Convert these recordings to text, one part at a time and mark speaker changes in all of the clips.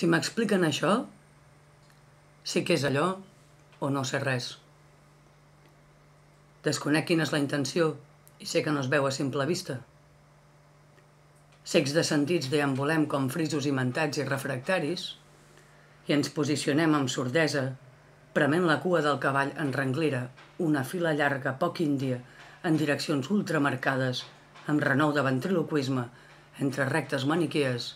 Speaker 1: Si m'expliquen això, sé què és allò o no sé res. Desconec quina és la intenció i sé que no es veu a simple vista. Secs de sentits deambolem com frisos imentats i refractaris i ens posicionem amb sordesa, prement la cua del cavall en renglera, una fila llarga, poc índia, en direccions ultramarcades, amb renou de ventriloquisme, entre rectes maniquees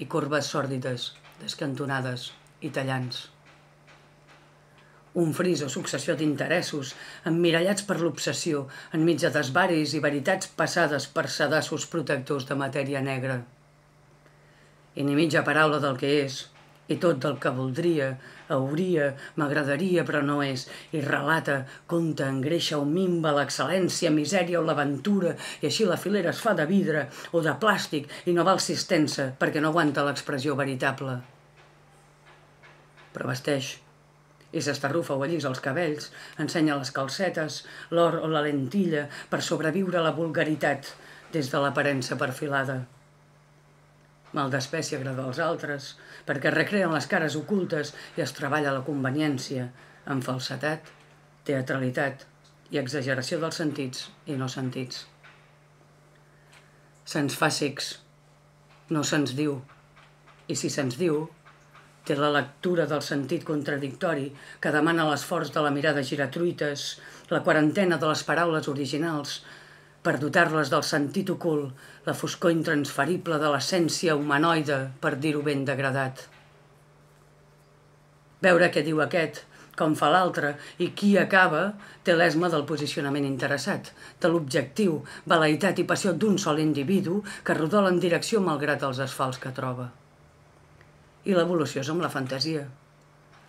Speaker 1: i corbes sòrdides descantonades i tallants. Un fris o successió d'interessos, emmirallats per l'obsessió, enmig de desvaris i veritats passades per sedassos protectors de matèria negra. I ni mitja paraula del que és, i tot el que voldria, hauria, m'agradaria, però no és, i relata, conta, engreixa o mimba l'excel·lència, misèria o l'aventura, i així la filera es fa de vidre o de plàstic i no val sistença perquè no aguanta l'expressió veritable. Però vesteix i s'estarrufa o allís els cabells, ensenya les calcetes, l'or o la lentilla per sobreviure a la vulgaritat des de l'aparença perfilada mal d'espècie agrada als altres, perquè recreen les cares ocultes i es treballa la conveniència, amb falsetat, teatralitat i exageració dels sentits i no sentits. Se'ns fa cecs, no se'ns diu, i si se'ns diu, té la lectura del sentit contradictori que demana l'esforç de la mirada giratruites, la quarantena de les paraules originals, per dotar-les del sentit ocult, la foscor intransferible de l'essència humanoide, per dir-ho ben degradat. Veure què diu aquest, com fa l'altre, i qui acaba, té l'esma del posicionament interessat, de l'objectiu, veleïtat i passió d'un sol individu que rodola en direcció malgrat els asfalts que troba. I l'evolució és amb la fantasia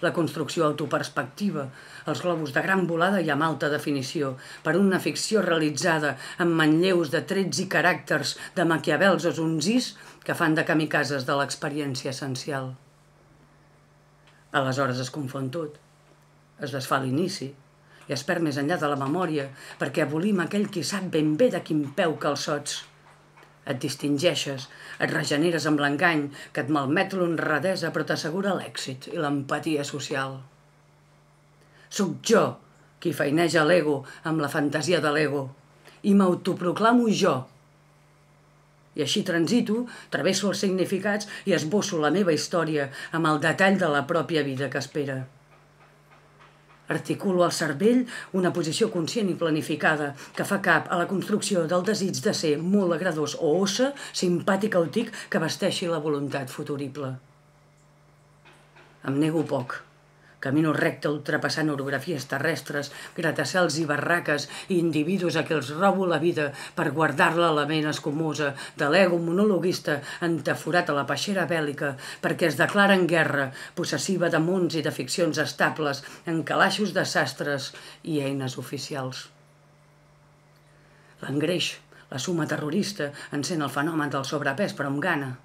Speaker 1: la construcció autoperspectiva, els globus de gran volada i amb alta definició, per una ficció realitzada amb manlleus de trets i caràcters de maquiavels o zonzis que fan de camicases de l'experiència essencial. Aleshores es confon tot, es desfà l'inici i es perd més enllà de la memòria perquè abolim aquell qui sap ben bé de quin peu calçots. sots et distingeixes, et regeneres amb l'engany, que et malmet l'honradesa però t'assegura l'èxit i l'empatia social. Soc jo qui feineja l'ego amb la fantasia de l'ego i m'autoproclamo jo. I així transito, travesso els significats i esbosso la meva història amb el detall de la pròpia vida que espera. Articulo al cervell una posició conscient i planificada que fa cap a la construcció del desig de ser molt agradós o ossa, simpàtic tic, que vesteixi la voluntat futurible. Em nego poc. Camino recte ultrapassant orografies terrestres, gratacels i barraques i individus a qui els robo la vida per guardar-la a la ment escomosa de l'ego monologuista entaforat a la peixera bèl·lica perquè es declara en guerra, possessiva de mons i de ficcions estables, en calaixos de sastres i eines oficials. L'engreix, la suma terrorista, encén el fenomen del sobrepès però amb gana –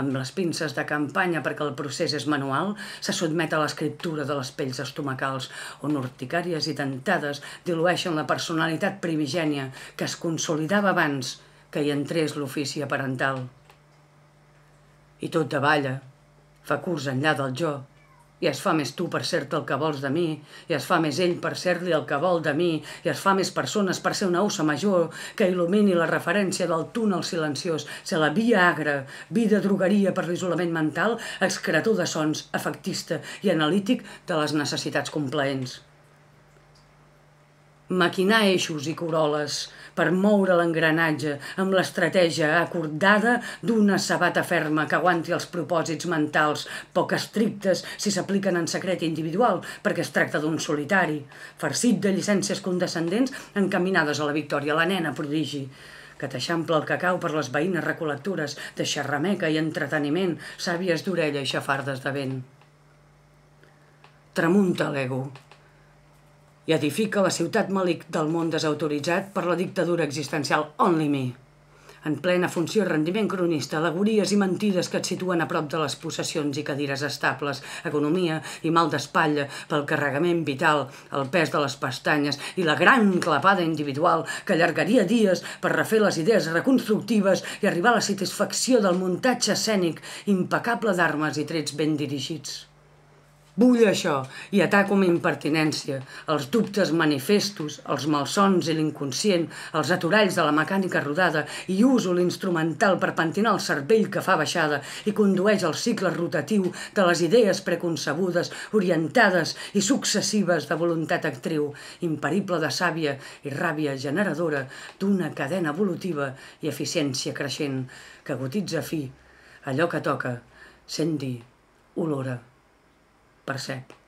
Speaker 1: amb les pinces de campanya perquè el procés és manual, se sotmet a l'escriptura de les pells estomacals, on urticàries i tentades dilueixen la personalitat primigènia que es consolidava abans que hi entrés l'ofici aparental. I tot davalla, fa curs enllà del jo, i es fa més tu per ser-te el que vols de mi, i es fa més ell per ser-li el que vol de mi, i es fa més persones per ser una ossa major que il·lumini la referència del túnel silenciós, ser la via agra, vida drogueria per l'isolament mental, excretor de sons, efectista i analític de les necessitats complaents maquinar eixos i coroles per moure l'engranatge amb l'estratègia acordada d'una sabata ferma que aguanti els propòsits mentals poc estrictes si s'apliquen en secret individual perquè es tracta d'un solitari, farcit de llicències condescendents encaminades a la victòria, la nena prodigi que t'eixample el cacau per les veïnes recol·lectures de xerrameca i entreteniment, sàvies d'orella i xafardes de vent. Tramunta l'ego i edifica la ciutat malic del món desautoritzat per la dictadura existencial Only Me. En plena funció rendiment cronista, alegories i mentides que et situen a prop de les possessions i cadires estables, economia i mal d'espatlla pel carregament vital, el pes de les pestanyes i la gran clapada individual que allargaria dies per refer les idees reconstructives i arribar a la satisfacció del muntatge escènic impecable d'armes i trets ben dirigits. Vull això, i ataco amb impertinència, els dubtes manifestos, els malsons i l'inconscient, els aturalls de la mecànica rodada, i uso l'instrumental per pentinar el cervell que fa baixada i condueix el cicle rotatiu de les idees preconcebudes, orientades i successives de voluntat actriu, imperible de sàvia i ràbia generadora d'una cadena evolutiva i eficiència creixent, que gotitza fi allò que toca, sent dir, olora per set.